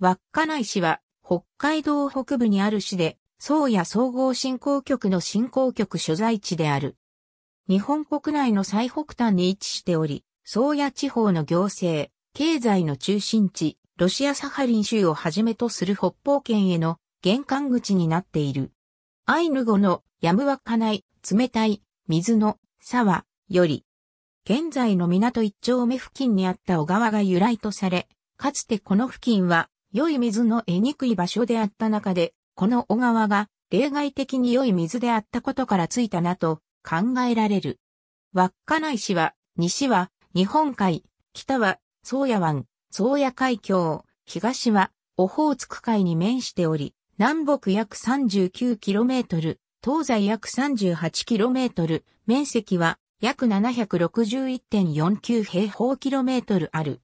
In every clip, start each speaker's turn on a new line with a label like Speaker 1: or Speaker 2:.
Speaker 1: 稚内市は北海道北部にある市で、宗谷総合振興局の振興局所在地である。日本国内の最北端に位置しており、宗谷地方の行政、経済の中心地、ロシアサハリン州をはじめとする北方圏への玄関口になっている。アイヌ語のやむわかない、冷たい、水の、沢、より。現在の港一丁目付近にあった小川が由来とされ、かつてこの付近は良い水の得にくい場所であった中で、この小川が例外的に良い水であったことからついたなと考えられる。稚内市は、西は日本海、北は宗谷湾、宗谷海峡、東はオホーツク海に面しており、南北約 39km、東西約 38km、面積は約761.49平方キロメートルある。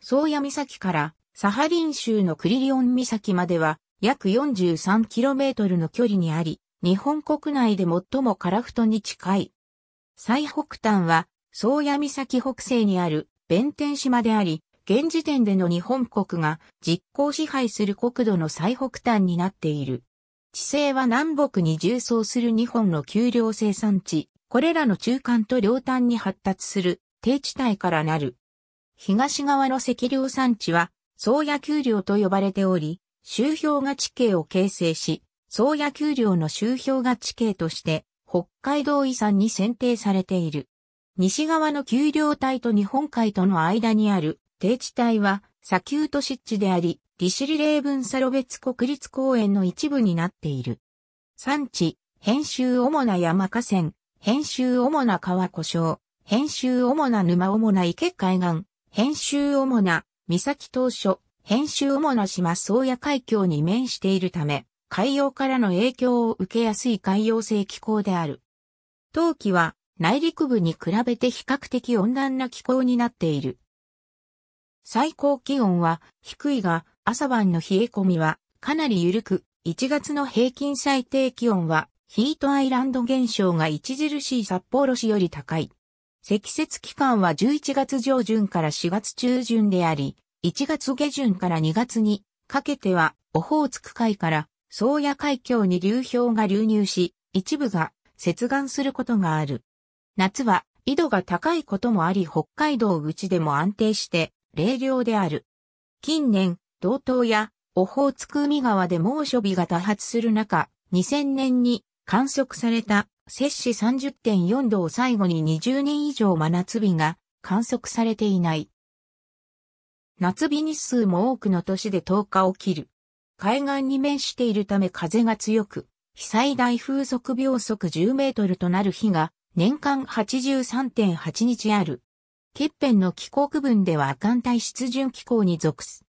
Speaker 1: 宗谷岬からサハリン州のクリリオン岬までは約 43km の距離にあり、日本国内で最もカラフトに近い。最北端は、宗谷岬北西にある弁天島であり、現時点での日本国が実効支配する国土の最北端になっている。地勢は南北に重層する日本の丘陵生産地、これらの中間と両端に発達する低地帯からなる。東側の赤陵産地は宗谷丘陵と呼ばれており、周氷河地形を形成し、宗谷丘陵の周氷河地形として、北海道遺産に選定されている。西側の丘陵帯と日本海との間にある低地帯は砂丘都市地であり、利尻霊文サロベツ国立公園の一部になっている。産地、編集主な山河川、編集主な川湖障、編集主な沼主な池海岸、編集主な三崎当初、編集主な島宗谷海峡に面しているため、海洋からの影響を受けやすい海洋性気候である。冬季は内陸部に比べて比較的温暖な気候になっている。最高気温は低いが朝晩の冷え込みはかなり緩く、1月の平均最低気温はヒートアイランド現象が著しい札幌市より高い。積雪期間は11月上旬から4月中旬であり、1月下旬から2月にかけては、オホーツク海から宗谷海峡に流氷が流入し、一部が接岸することがある。夏は、緯度が高いこともあり北海道口でも安定して冷涼である。近年、道東やオホーツク海側で猛暑日が多発する中、2000年に観測された摂氏30.4度を最後に20年以上真夏日が観測されていない。夏日日数も多くの都市で10日起きる。海岸に面しているため風が強く、被災大風速秒速10メートルとなる日が年間83.8日ある。欠片の気候区分では寒帯湿潤気候に属す。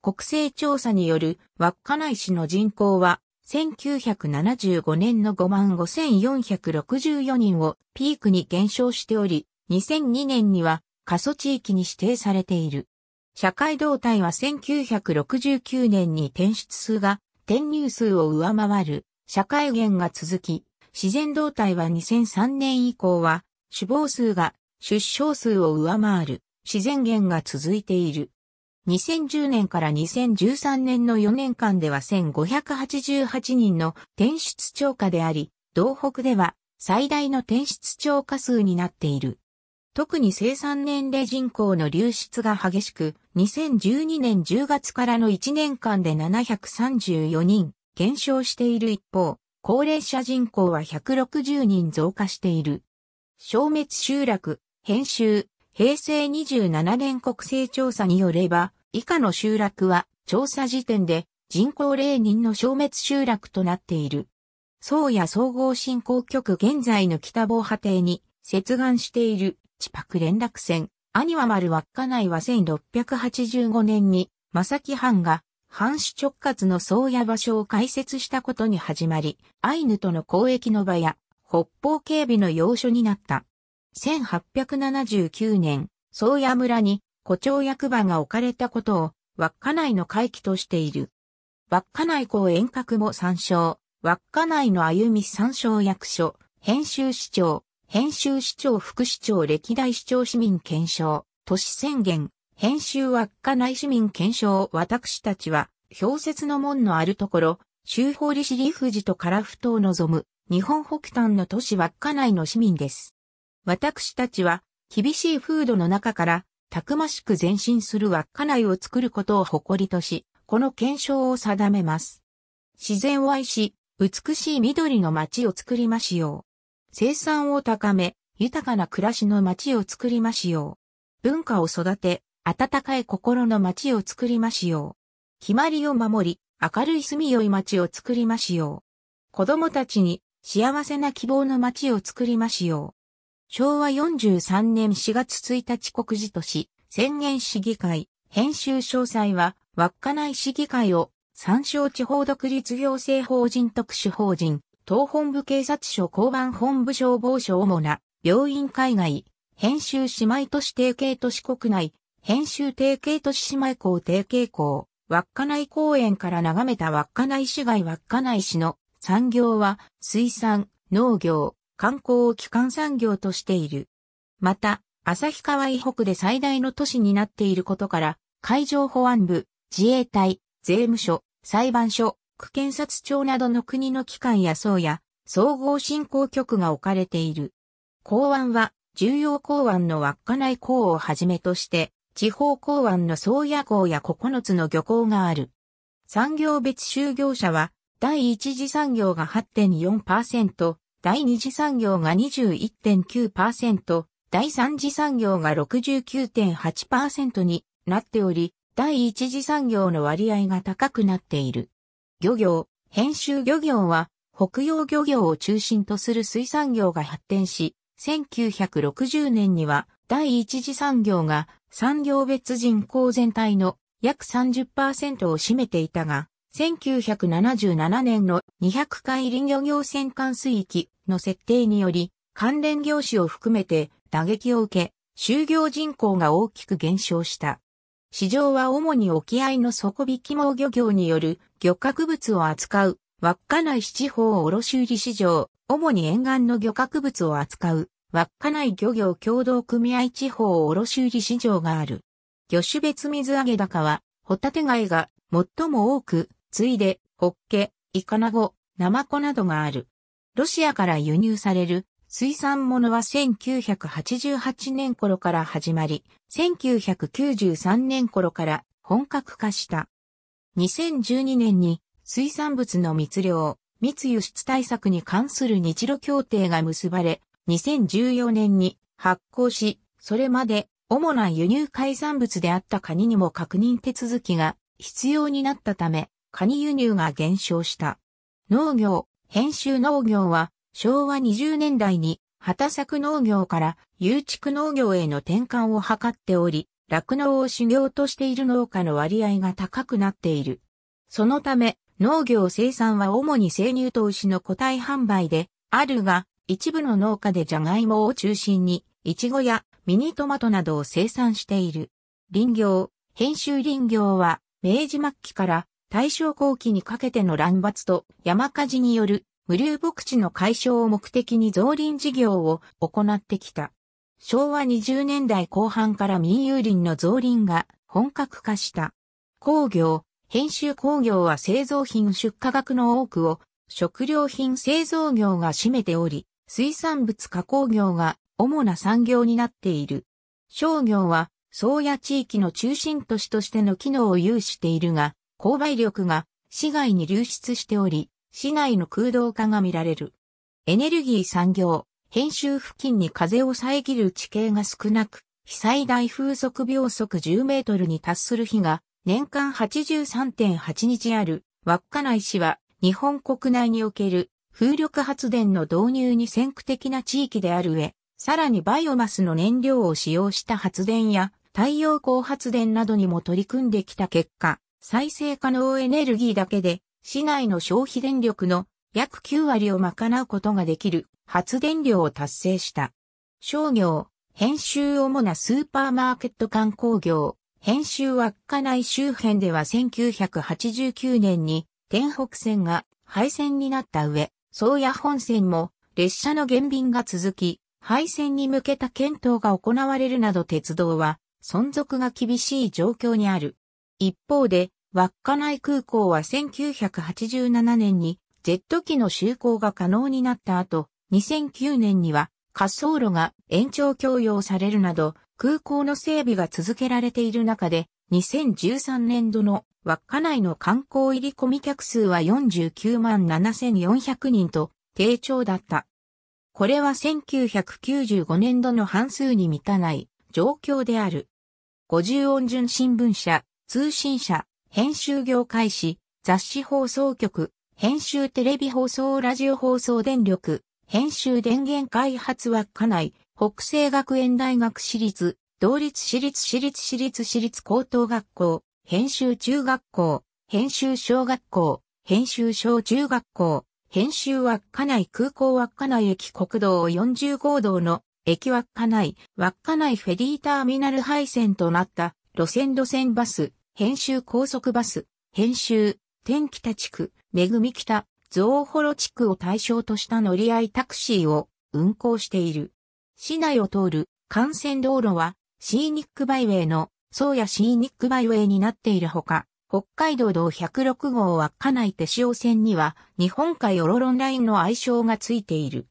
Speaker 1: 国勢調査による稚内市の人口は1975年の5万5464人をピークに減少しており、2002年には過疎地域に指定されている。社会動態は1969年に転出数が転入数を上回る社会減が続き、自然動態は2003年以降は死亡数が出生数を上回る自然減が続いている。2010年から2013年の4年間では1588人の転出超過であり、道北では最大の転出超過数になっている。特に生産年齢人口の流出が激しく、2012年10月からの1年間で734人減少している一方、高齢者人口は160人増加している。消滅集落、編集、平成27年国勢調査によれば、以下の集落は調査時点で人口霊人の消滅集落となっている。宗谷総合振興局現在の北防波堤に接岸している地泊連絡船、アニワ丸稚内は1685年に、正木藩が藩主直轄の宗谷場所を開設したことに始まり、アイヌとの交易の場や北方警備の要所になった。1879年、宗谷村に古町役場が置かれたことを稚内の回帰としている。稚内港遠隔も参照、稚内の歩み参照役所、編集市長、編集市長副市長歴代市長市民検証、都市宣言、編集稚内市民検証私たちは、氷雪の門のあるところ、周法利尻富士と樺島を望む、日本北端の都市稚内の市民です。私たちは、厳しい風土の中から、たくましく前進する稚内を作ることを誇りとし、この検証を定めます。自然を愛し、美しい緑の街を作りましょう。生産を高め、豊かな暮らしの街を作りましょう。文化を育て、温かい心の街を作りましょう。決まりを守り、明るい住みよい街を作りましょう。子供たちに幸せな希望の街を作りましょう。昭和43年4月1日告示とし、宣言市議会、編集詳細は、稚内市議会を、参照地方独立行政法人特殊法人、党本部警察署交番本部消防署主な、病院海外、編集姉妹都市提携都市国内、編集提携都市姉妹校提携校、稚内公園から眺めた稚内市街稚内市の産業は水産、農業、観光を基幹産業としている。また、旭川以北で最大の都市になっていることから、海上保安部、自衛隊、税務署、裁判所、区検察庁などの国の機関や層や、総合振興局が置かれている。港湾は、重要港湾の稚内港をはじめとして、地方港湾の宗谷港や9つの漁港がある。産業別就業者は、第一次産業が8.4%、第二次産業が21.9%、第三次産業が69.8%になっており、第一次産業の割合が高くなっている。漁業、編集漁業は、北洋漁業を中心とする水産業が発展し、1960年には第一次産業が産業別人口全体の約30%を占めていたが、1977年の200回林漁業船艦水域の設定により、関連業種を含めて打撃を受け、就業人口が大きく減少した。市場は主に沖合の底引き網漁業による漁獲物を扱う、稚内七方卸売市場、主に沿岸の漁獲物を扱う、稚内漁業協同組合地方卸売市場がある。魚種別水揚げ高は、ホタテ貝が最も多くついで、ホッケ、イカナゴ、ナマコなどがある。ロシアから輸入される水産物は1988年頃から始まり、1993年頃から本格化した。2012年に水産物の密漁、密輸出対策に関する日露協定が結ばれ、2014年に発行し、それまで主な輸入海産物であったカニにも確認手続きが必要になったため、カニ輸入が減少した。農業、編集農業は昭和20年代に畑作農業から有畜農業への転換を図っており、酪農を修行としている農家の割合が高くなっている。そのため、農業生産は主に生乳と牛の個体販売であるが、一部の農家でジャガイモを中心に、イチゴやミニトマトなどを生産している。林業、編集林業は、明治末期から大正後期にかけての乱伐と山火事による無流牧地の解消を目的に造林事業を行ってきた。昭和20年代後半から民有林の造林が本格化した。工業、編集工業は製造品出荷額の多くを食料品製造業が占めており、水産物加工業が主な産業になっている。商業は、宗谷地域の中心都市としての機能を有しているが、購買力が市外に流出しており、市内の空洞化が見られる。エネルギー産業、編集付近に風を遮る地形が少なく、被災大風速秒速10メートルに達する日が年間83.8日ある稚内市は日本国内における風力発電の導入に先駆的な地域である上、さらにバイオマスの燃料を使用した発電や太陽光発電などにも取り組んできた結果、再生可能エネルギーだけで市内の消費電力の約9割を賄うことができる発電量を達成した。商業、編集主なスーパーマーケット観光業、編集稚内周辺では1989年に天北線が廃線になった上、宗谷本線も列車の減便が続き、廃線に向けた検討が行われるなど鉄道は存続が厳しい状況にある。一方で、稚内空港は1987年にジェット機の就航が可能になった後、2009年には滑走路が延長供用されるなど、空港の整備が続けられている中で、2013年度の稚内の観光入り込み客数は49万7400人と低調だった。これは1995年度の半数に満たない状況である。50音順新聞社、通信社、編集業界誌、雑誌放送局、編集テレビ放送ラジオ放送電力、編集電源開発は家内、北西学園大学私立、同立私立私立私立私立高等学校、編集中学校、編集小学校、編集小中学校、編集稚内空港稚内駅国道40号道の駅稚内、稚内フェリーターミナル配線となった路線路線バス、編集高速バス、編集、天北地区、恵み北、増幌地区を対象とした乗り合いタクシーを運行している。市内を通る幹線道路はシーニックバイウェイの宗谷シーニックバイウェイになっているほか、北海道道106号稚内手塩線には日本海オロロンラインの愛称がついている。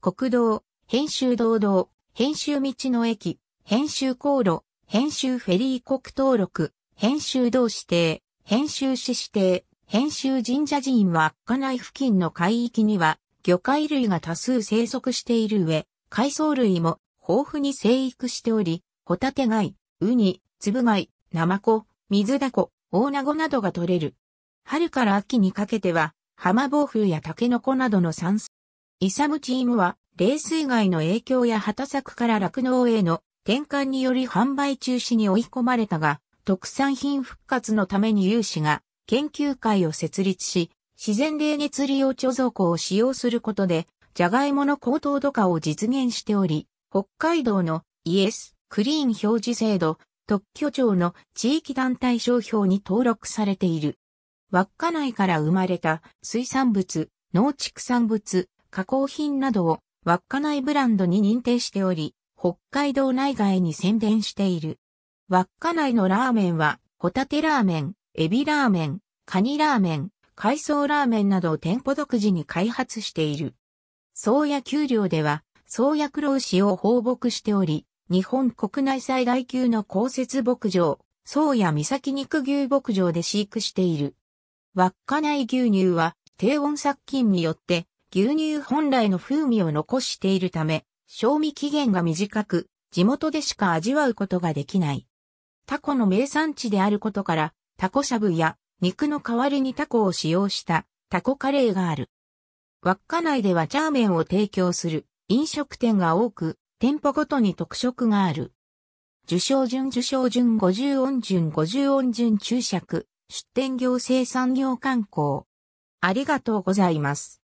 Speaker 1: 国道、編集道道、編集道の駅、編集航路、編集フェリー国登録、編集同指定、編集士指定、編集神社寺院は稚内付近の海域には魚介類が多数生息している上、海藻類も豊富に生育しており、ホタテ貝、ウニ、ツブ貝、ナマコ、水ダコ、オオナゴなどが取れる。春から秋にかけては、浜暴風やタケノコなどの山水。イサムチームは、冷水害の影響や畑作から落農への転換により販売中止に追い込まれたが、特産品復活のために有志が研究会を設立し、自然冷熱利用貯蔵庫を使用することで、ジャガイモの高糖度化を実現しており、北海道のイエスクリーン表示制度、特許庁の地域団体商標に登録されている。稚内から生まれた水産物、農畜産物、加工品などを稚内ブランドに認定しており、北海道内外に宣伝している。稚内のラーメンは、ホタテラーメン、エビラーメン、カニラーメン、海藻ラーメンなどを店舗独自に開発している。宗谷丘陵では、宗谷黒牛を放牧しており、日本国内最大級の公設牧場、宗谷岬肉牛牧場で飼育している。稚内牛乳は、低温殺菌によって、牛乳本来の風味を残しているため、賞味期限が短く、地元でしか味わうことができない。タコの名産地であることから、タコしゃぶや肉の代わりにタコを使用したタコカレーがある。稚内ではチャーメンを提供する飲食店が多く、店舗ごとに特色がある。受賞順受賞順五十音順五十音順注釈、出店業生産業観光。ありがとうございます。